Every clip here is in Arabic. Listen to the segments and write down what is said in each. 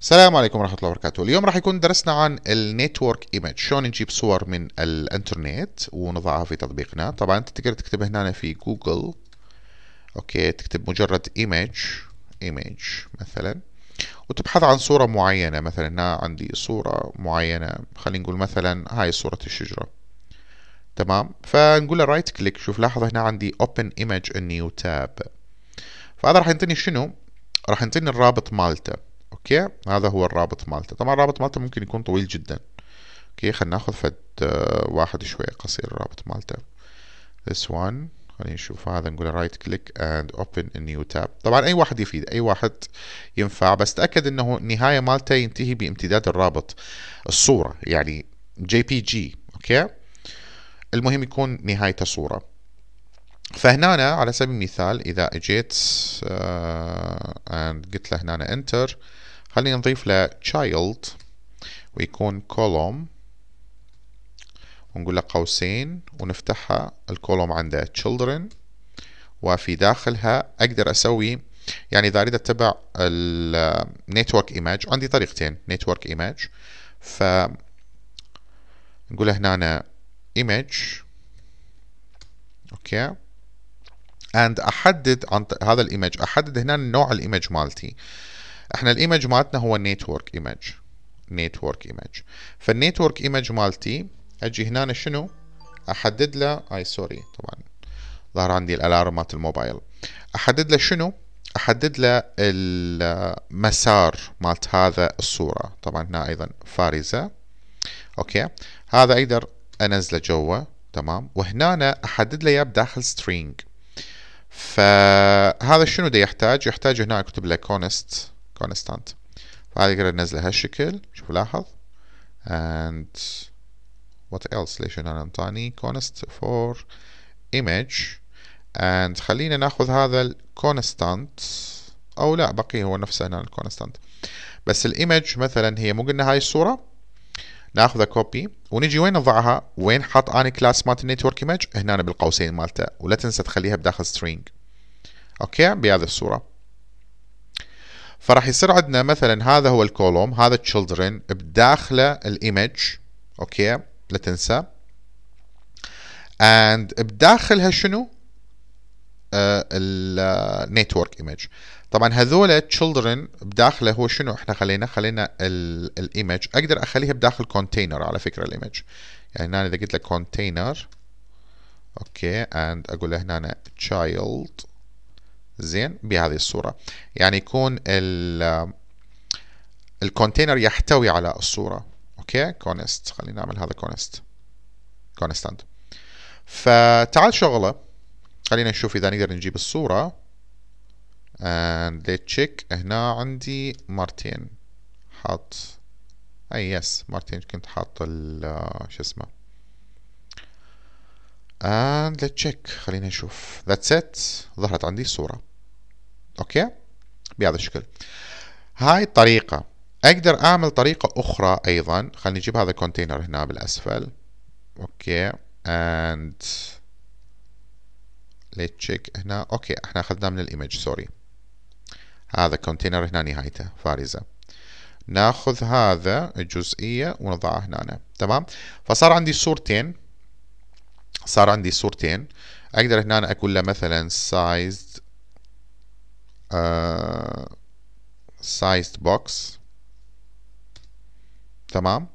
السلام عليكم ورحمة الله وبركاته اليوم راح يكون درسنا عن النيتورك ايمج شلون نجيب صور من الانترنت ونضعها في تطبيقنا طبعا انت تقدر تكتب هنا في جوجل اوكي تكتب مجرد ايمج ايمج مثلا وتبحث عن صورة معينة مثلا هنا عندي صورة معينة خلينا نقول مثلا هاي صورة الشجرة تمام فنقول له رايت كليك شوف لاحظ هنا عندي open image a تاب فهذا راح ينطيني شنو راح ينطيني الرابط مالته اوكي هذا هو الرابط مالته طبعا الرابط مالته ممكن يكون طويل جدا اوكي خلينا ناخذ فد آه، واحد شوية قصير الرابط مالته this one خلينا نشوف هذا نقول رايت كليك اند اوبن نيو تاب طبعا اي واحد يفيد اي واحد ينفع بس تاكد انه النهايه مالته ينتهي بامتداد الرابط الصوره يعني جي بي جي اوكي المهم يكون نهايته صوره فهنا على سبيل المثال إذا أجيت آه، and قلت له هنا enter خلينا نضيف له child ويكون column ونقول له قوسين ونفتحها الكولوم عنده children وفي داخلها أقدر أسوي يعني إذا أريد أتبع آه، network image عندي طريقتين network image ف نقول هنا أنا image اوكي اند احدد عن هذا الايمج احدد هنا نوع الايمج مالتي احنا الايمج مالتنا هو نيتورك ايمج نيتورك ايمج فالنيتورك ايمج مالتي اجي هنا شنو احدد له اي سوري طبعا ظهر عندي الالارمات مالت الموبايل احدد له شنو احدد له المسار مالت هذا الصوره طبعا هنا ايضا فارزه اوكي هذا اقدر انزله جوا تمام وهنا أنا احدد له اياه بداخل سترينج فهذا شنو ده يحتاج يحتاج هنا اكتب له كونست كونستانت فهذا اقدر انزله هالشكل شوف لاحظ and what else ليش هنا انطاني const for image and خلينا ناخذ هذا الكونستانت او لا بقي هو نفسه هنا الكونستانت بس الايمج مثلا هي مو قلنا هاي الصوره ناخذها كوبي ونجي وين نضعها وين حط اني كلاس مالت النيتورك ايمج هنا بالقوسين مالته ولا تنسى تخليها بداخل سترينج اوكي بهذه الصوره فراح يصير عندنا مثلا هذا هو الكولوم هذا تشيلدرن بداخله الايمج اوكي لا تنسى اند بداخلها شنو آه، النيتورك ايمج طبعا هذول تشيلدرن بداخله هو شنو احنا خلينا خلينا الايمج اقدر اخليها بداخل كونتينر على فكره الايمج يعني هنا اذا قلت لك كونتينر اوكي اند اقول له هنا تشايلد زين بهذه الصورة يعني يكون الكونتينر يحتوي على الصورة اوكي كونست خلينا نعمل هذا كونست كونستانت فتعال شغله خلينا نشوف اذا نقدر نجيب الصورة and let's check هنا عندي مارتين حاط اي يس مارتين كنت حاط شو اسمه and let's check خلينا نشوف that's it ظهرت عندي الصورة اوكي بهذا الشكل هاي الطريقة اقدر اعمل طريقة اخرى ايضا خلينا نجيب هذا الكونتينر هنا بالاسفل اوكي and let's check هنا اوكي احنا اخذناه من الايمج سوري هذا الكونتينر هنا نهايته فارزة ناخذ هذا الجزئية ونضعها هنا تمام فصار عندي صورتين صار عندي صورتين اقدر هنا اقول له مثلا sized uh, sized box تمام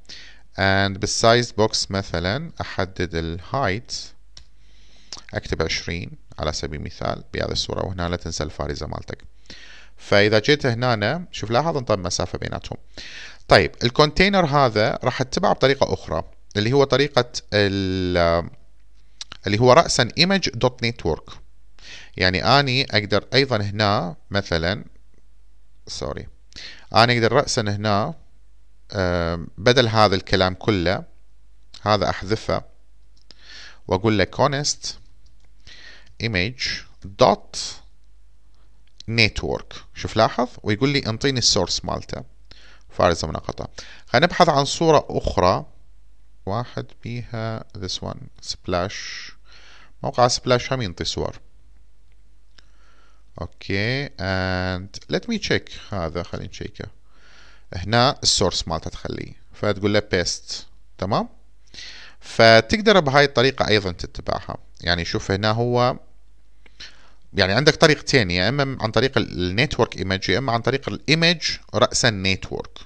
and بالسايز بوكس مثلا احدد الهايت اكتب 20 على سبيل المثال بهذه الصورة وهنا لا تنسى الفارزة مالتك فاذا جيت هنا شوف لاحظ انطب مسافة بيناتهم طيب الكونتينر هذا راح اتبعه بطريقة اخرى اللي هو طريقة ال اللي هو رأسا image.network دوت نتورك يعني أني أقدر أيضا هنا مثلا سوري أنا أقدر رأسا هنا بدل هذا الكلام كله هذا أحذفه وأقول له const image.network شوف لاحظ ويقول لي انطيني السورس مالته فارز مناقطة خلينا نبحث عن صورة أخرى واحد بيها this one splash موقع سبلاش هم ينطي صور اوكي اند ليت مي تشيك هذا خلينا نشيكه هنا السورس مالته تخليه فتقول له بيست تمام فتقدر بهاي الطريقة أيضا تتبعها يعني شوف هنا هو يعني عندك طريقتين يا إما عن طريق النيتورك ايمج يا إما عن طريق الايمج رأسا نيتورك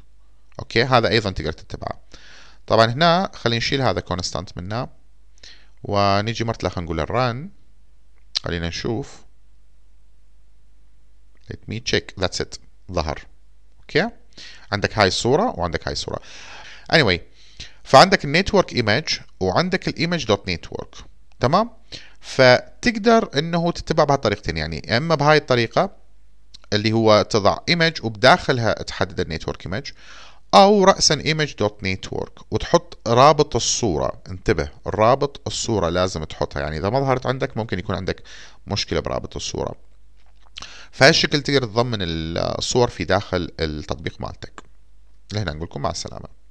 أوكي هذا أيضا تقدر تتبعه طبعا هنا خلينا نشيل هذا كونستانت منه ونيجي مرة خلينا نقول الران خلينا نشوف let me check that's it ظهر اوكي عندك هاي الصورة وعندك هاي الصورة anyway فعندك النيتورك ايمج وعندك الايمج دوت نيتورك تمام فتقدر انه تتبع بهالطريقتين يعني يا اما بهاي الطريقة اللي هو تضع ايمج وبداخلها تحدد النيتورك ايمج أو رأسا image.network وتحط رابط الصورة انتبه رابط الصورة لازم تحطها يعني إذا ما ظهرت عندك ممكن يكون عندك مشكلة برابط الصورة فهالشكل تقدر تضمن الصور في داخل التطبيق مالتك لهنا نقول لكم مع السلامة